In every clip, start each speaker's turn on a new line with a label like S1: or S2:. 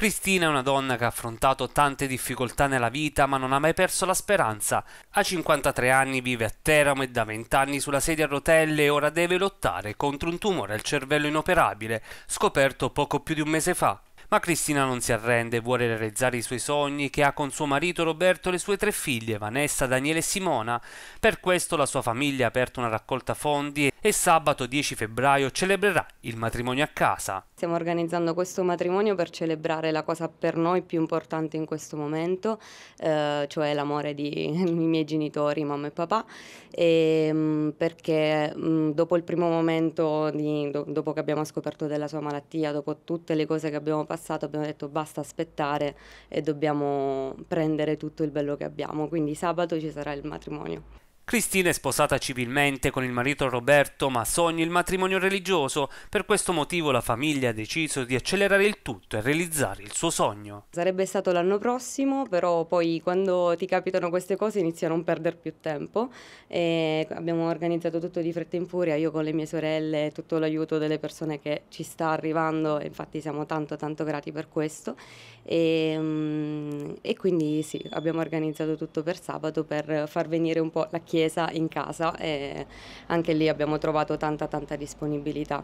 S1: Cristina è una donna che ha affrontato tante difficoltà nella vita ma non ha mai perso la speranza. A 53 anni vive a Teramo e da 20 anni sulla sedia a rotelle e ora deve lottare contro un tumore al cervello inoperabile, scoperto poco più di un mese fa. Ma Cristina non si arrende, vuole realizzare i suoi sogni che ha con suo marito Roberto e le sue tre figlie, Vanessa, Daniele e Simona. Per questo la sua famiglia ha aperto una raccolta fondi e sabato 10 febbraio celebrerà il matrimonio a casa.
S2: Stiamo organizzando questo matrimonio per celebrare la cosa per noi più importante in questo momento, eh, cioè l'amore dei miei genitori, mamma e papà, e, ehm, mh, perché mh, mm, dopo il primo momento, di, do, dopo che abbiamo scoperto della sua malattia, dopo tutte le cose che abbiamo passato, passato abbiamo detto basta aspettare e dobbiamo prendere tutto il bello che abbiamo, quindi sabato ci sarà il matrimonio.
S1: Cristina è sposata civilmente con il marito Roberto, ma sogna il matrimonio religioso. Per questo motivo la famiglia ha deciso di accelerare il tutto e realizzare il suo sogno.
S2: Sarebbe stato l'anno prossimo, però poi quando ti capitano queste cose inizi a non perdere più tempo. E abbiamo organizzato tutto di fretta in furia, io con le mie sorelle, tutto l'aiuto delle persone che ci sta arrivando, infatti siamo tanto tanto grati per questo. E, mm, e quindi sì, abbiamo organizzato tutto per sabato per far venire un po' la chiesa chiesa in casa e anche lì abbiamo trovato tanta tanta disponibilità.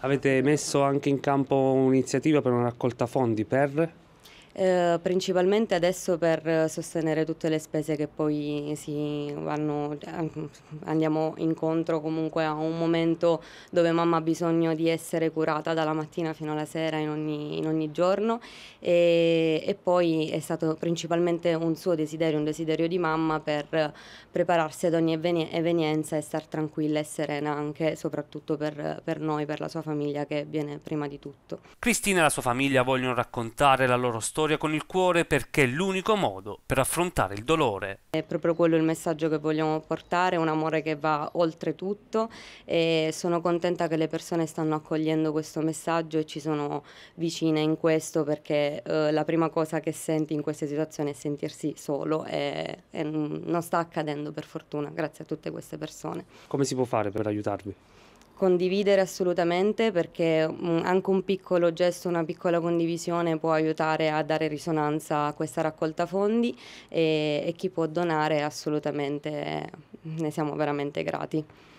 S1: Avete messo anche in campo un'iniziativa per una raccolta fondi per?
S2: Eh, principalmente adesso per sostenere tutte le spese che poi si vanno, eh, andiamo incontro comunque a un momento dove mamma ha bisogno di essere curata dalla mattina fino alla sera in ogni, in ogni giorno e, e, poi è stato principalmente un suo desiderio, un desiderio di mamma per prepararsi ad ogni evenienza e star tranquilla e serena anche soprattutto per, per noi, per la sua famiglia che viene prima di tutto.
S1: Cristina e la sua famiglia vogliono raccontare la loro storia storia con il cuore perché è l'unico modo per affrontare il dolore.
S2: È proprio quello il messaggio che vogliamo portare, un amore che va oltre tutto e sono contenta che le persone stanno accogliendo questo messaggio e ci sono vicine in questo perché eh, la prima cosa che senti in queste situazioni è sentirsi solo e, e non sta accadendo per fortuna grazie a tutte queste persone.
S1: Come si può fare per aiutarvi?
S2: condividere assolutamente perché anche un piccolo gesto, una piccola condivisione può aiutare a dare risonanza a questa raccolta fondi e, e chi può
S1: donare assolutamente eh, ne siamo veramente grati.